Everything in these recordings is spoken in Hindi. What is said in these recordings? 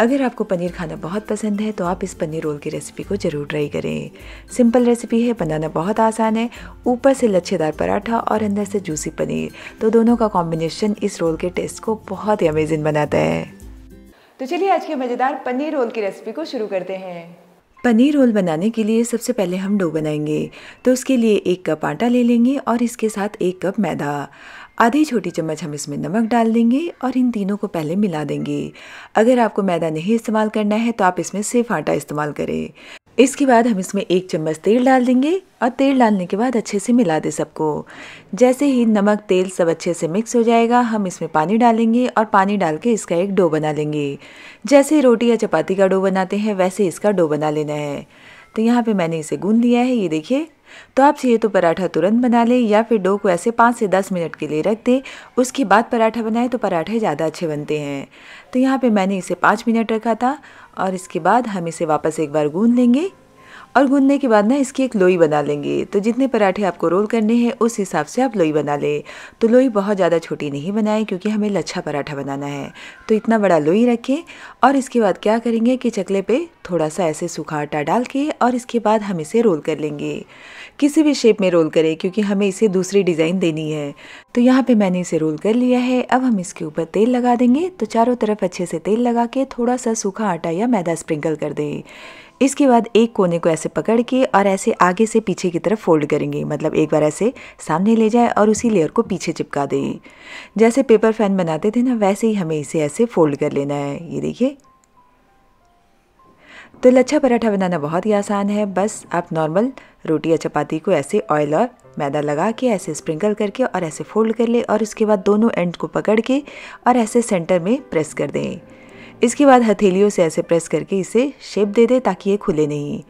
अगर आपको पनीर खाना बहुत पसंद है तो आप इस पनीर रोल की रेसिपी को ज़रूर ट्राई करें सिंपल रेसिपी है बनाना बहुत आसान है ऊपर से लच्छेदार पराठा और अंदर से जूसी पनीर तो दोनों का कॉम्बिनेशन इस रोल के टेस्ट को बहुत ही अमेजिंग बनाता है तो चलिए आज के मज़ेदार पनीर रोल की रेसिपी को शुरू करते हैं पनीर रोल बनाने के लिए सबसे पहले हम डो बनाएंगे तो उसके लिए एक कप आटा ले लेंगे और इसके साथ एक कप मैदा आधी छोटी चम्मच हम इसमें नमक डाल देंगे और इन तीनों को पहले मिला देंगे अगर आपको मैदा नहीं इस्तेमाल करना है तो आप इसमें सिर्फ आटा इस्तेमाल करें इसके बाद हम इसमें एक चम्मच तेल डाल देंगे और तेल डालने के बाद अच्छे से मिला दें सबको जैसे ही नमक तेल सब अच्छे से मिक्स हो जाएगा हम इसमें पानी डालेंगे और पानी डाल के इसका एक डो बना लेंगे जैसे रोटी या चपाती का डो बनाते हैं वैसे इसका डो बना लेना है तो यहाँ पे मैंने इसे गूंद लिया है ये देखिए तो आप चाहिए तो पराठा तुरंत बना लें या फिर डो को ऐसे पाँच से दस मिनट के लिए रख दें उसके बाद पराठा बनाएं तो पराठे ज़्यादा अच्छे बनते हैं तो यहाँ पे मैंने इसे पाँच मिनट रखा था और इसके बाद हम इसे वापस एक बार गूंद लेंगे और गूंदने के बाद ना इसकी एक लोई बना लेंगे तो जितने पराठे आपको रोल करने हैं उस हिसाब से आप लोई बना लें तो लोई बहुत ज़्यादा छोटी नहीं बनाएं क्योंकि हमें लच्छा पराठा बनाना है तो इतना बड़ा लोई रखें और इसके बाद क्या करेंगे कि चकले पे थोड़ा सा ऐसे सूखा आटा डाल के और इसके बाद हम इसे रोल कर लेंगे किसी भी शेप में रोल करें क्योंकि हमें इसे दूसरी डिज़ाइन देनी है तो यहाँ पे मैंने इसे रोल कर लिया है अब हम इसके ऊपर तेल लगा देंगे तो चारों तरफ अच्छे से तेल लगा के थोड़ा सा सूखा आटा या मैदा स्प्रिंकल कर दें इसके बाद एक कोने को ऐसे पकड़ के और ऐसे आगे से पीछे की तरफ फोल्ड करेंगे मतलब एक बार ऐसे सामने ले जाए और उसी लेयर को पीछे चिपका दें जैसे पेपर फैन बनाते थे ना वैसे ही हमें इसे ऐसे फोल्ड कर लेना है ये देखिए तो लच्छा पराठा बनाना बहुत ही आसान है बस आप नॉर्मल रोटी या चपाती को ऐसे ऑयल और मैदा लगा के ऐसे स्प्रिंकल करके और ऐसे फोल्ड कर ले और उसके बाद दोनों एंड को पकड़ के और ऐसे सेंटर में प्रेस कर दें इसके बाद हथेलियों से ऐसे प्रेस करके इसे शेप दे दें ताकि ये खुले नहीं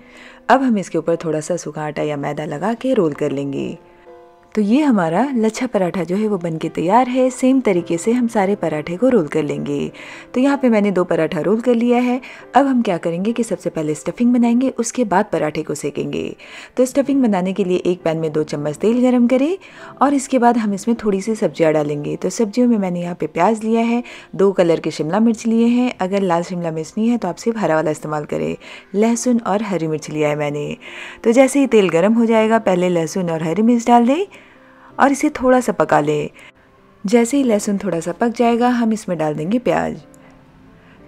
अब हम इसके ऊपर थोड़ा सा सूखा आटा या मैदा लगा के रोल कर लेंगे तो ये हमारा लच्छा पराठा जो है वो बन के तैयार है सेम तरीके से हम सारे पराठे को रोल कर लेंगे तो यहाँ पे मैंने दो पराठा रोल कर लिया है अब हम क्या करेंगे कि सबसे पहले स्टफिंग बनाएंगे उसके बाद पराठे को सेकेंगे तो स्टफिंग बनाने के लिए एक पैन में दो चम्मच तेल गर्म करें और इसके बाद हम इसमें थोड़ी सी सब्जियाँ डालेंगे तो सब्जियों में मैंने यहाँ पर प्याज लिया है दो कलर के शिमला मिर्च लिए हैं अगर लाल शिमला मिर्च नहीं है तो आप सिर्फ हरा वाला इस्तेमाल करें लहसुन और हरी मिर्च लिया है मैंने तो जैसे ही तेल गर्म हो जाएगा पहले लहसुन और हरी मिर्च डाल दें और इसे थोड़ा सा पका लें जैसे ही लहसुन थोड़ा सा पक जाएगा हम इसमें डाल देंगे प्याज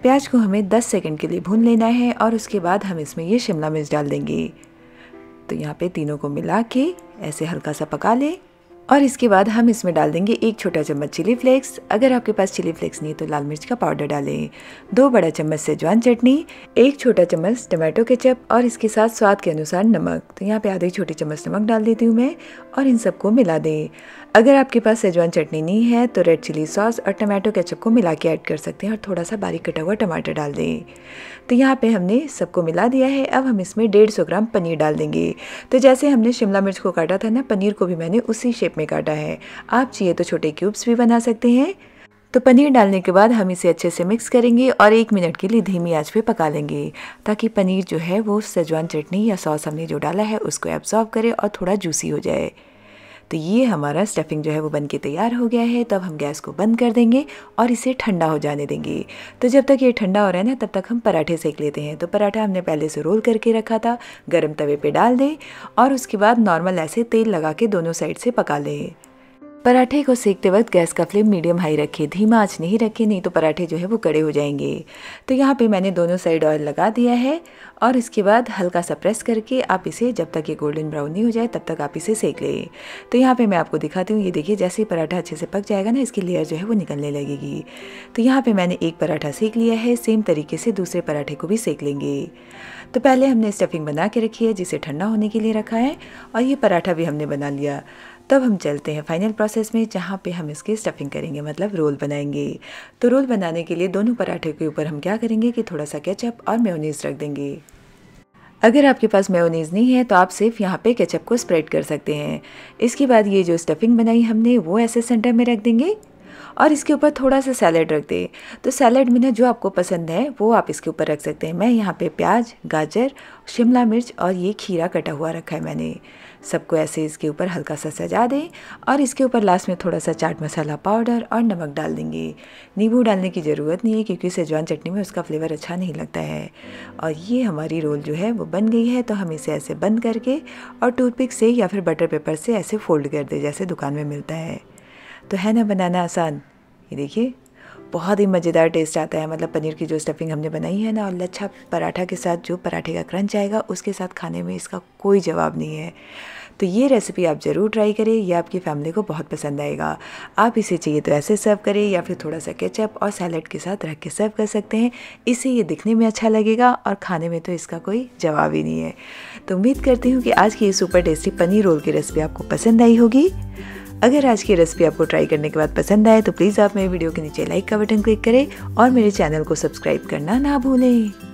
प्याज को हमें 10 सेकंड के लिए भून लेना है और उसके बाद हम इसमें ये शिमला मिर्च डाल देंगे तो यहाँ पे तीनों को मिला के ऐसे हल्का सा पका लें और इसके बाद हम इसमें डाल देंगे एक छोटा चम्मच चिली फ्लेक्स अगर आपके पास चिली फ्लेक्स नहीं है तो लाल मिर्च का पाउडर डालें दो बड़ा चम्मच सेजवान चटनी एक छोटा चम्मच टमाटो केचप और इसके साथ स्वाद के अनुसार नमक तो यहाँ पे आधे छोटे चम्मच नमक डाल देती हूँ मैं और इन सबको मिला दें अगर आपके पास सेजवान चटनी नहीं है तो रेड चिली सॉस और टमाटो केचप को मिला के ऐड कर सकते हैं और थोड़ा सा बारीक कटा हुआ टमाटर डाल दें तो यहाँ पे हमने सबको मिला दिया है अब हम इसमें डेढ़ सौ ग्राम पनीर डाल देंगे तो जैसे हमने शिमला मिर्च को काटा था ना पनीर को भी मैंने उसी शेप में काटा है आप चाहिए तो छोटे क्यूब्स भी बना सकते हैं तो पनीर डालने के बाद हम इसे अच्छे से मिक्स करेंगे और एक मिनट के लिए धीमी आंच पे पका लेंगे ताकि पनीर जो है वो सजवान चटनी या सॉस हमने जो डाला है उसको एब्जॉर्व करे और थोड़ा जूसी हो जाए तो ये हमारा स्टफिंग जो है वो बन के तैयार हो गया है तब हम गैस को बंद कर देंगे और इसे ठंडा हो जाने देंगे तो जब तक ये ठंडा हो रहा है ना तब तक हम पराठे सेक लेते हैं तो पराठा हमने पहले से रोल करके रखा था गर्म तवे पर डाल दें और उसके बाद नॉर्मल ऐसे तेल लगा के दोनों साइड से पका लें पराठे को सेकते वक्त गैस का फ्लेम मीडियम हाई रखें धीमा आँच नहीं रखें नहीं तो पराठे जो है वो कड़े हो जाएंगे तो यहाँ पे मैंने दोनों साइड ऑयल लगा दिया है और इसके बाद हल्का सा प्रेस करके आप इसे जब तक ये गोल्डन ब्राउन नहीं हो जाए तब तक आप इसे सेक लें तो यहाँ पे मैं आपको दिखाती हूँ ये देखिए जैसे ही पराठा अच्छे से पक जाएगा ना इसकी लेयर जो है वो निकलने लगेगी तो यहाँ पर मैंने एक पराठा सेक लिया है सेम तरीके से दूसरे पराठे को भी सेक लेंगे तो पहले हमने स्टफिंग बना के रखी है जिसे ठंडा होने के लिए रखा है और ये पराठा भी हमने बना लिया तब हम चलते हैं फाइनल प्रोसेस में जहाँ पे हम इसकी स्टफिंग करेंगे मतलब रोल बनाएंगे तो रोल बनाने के लिए दोनों पराठे के ऊपर हम क्या करेंगे कि थोड़ा सा केचप और मेयोनीज रख देंगे अगर आपके पास मेयोनीज़ नहीं है तो आप सिर्फ यहाँ पे केचप को स्प्रेड कर सकते हैं इसके बाद ये जो स्टफिंग बनाई हमने वो ऐसे सेंटर में रख देंगे और इसके ऊपर थोड़ा सा सैलड रख दें तो सैलड में ना जो आपको पसंद है वो आप इसके ऊपर रख सकते हैं मैं यहाँ पे प्याज गाजर शिमला मिर्च और ये खीरा कटा हुआ रखा है मैंने सबको ऐसे इसके ऊपर हल्का सा सजा दें और इसके ऊपर लास्ट में थोड़ा सा चाट मसाला पाउडर और नमक डाल देंगे नींबू डालने की ज़रूरत नहीं है क्योंकि सेजवान चटनी में उसका फ्लेवर अच्छा नहीं लगता है और ये हमारी रोल जो है वो बन गई है तो हम इसे ऐसे बंद करके और टूथपिक से या फिर बटर पेपर से ऐसे फोल्ड कर दें जैसे दुकान में मिलता है तो है ना बनाना आसान ये देखिए बहुत ही मज़ेदार टेस्ट आता है मतलब पनीर की जो स्टफिंग हमने बनाई है ना और लच्छा पराठा के साथ जो पराठे का क्रंच आएगा उसके साथ खाने में इसका कोई जवाब नहीं है तो ये रेसिपी आप ज़रूर ट्राई करें यह आपकी फैमिली को बहुत पसंद आएगा आप इसे चाहिए तो ऐसे सर्व करें या फिर थोड़ा सा केचप और सैलड के साथ रख के सर्व कर सकते हैं इससे ये दिखने में अच्छा लगेगा और खाने में तो इसका कोई जवाब ही नहीं है तो उम्मीद करती हूँ कि आज की ये सुपर टेस्टी पनीर रोल की रेसिपी आपको पसंद आई होगी अगर आज की रेसिपी आपको ट्राई करने के बाद पसंद आए तो प्लीज़ आप मेरे वीडियो के नीचे लाइक का बटन क्लिक करें और मेरे चैनल को सब्सक्राइब करना ना भूलें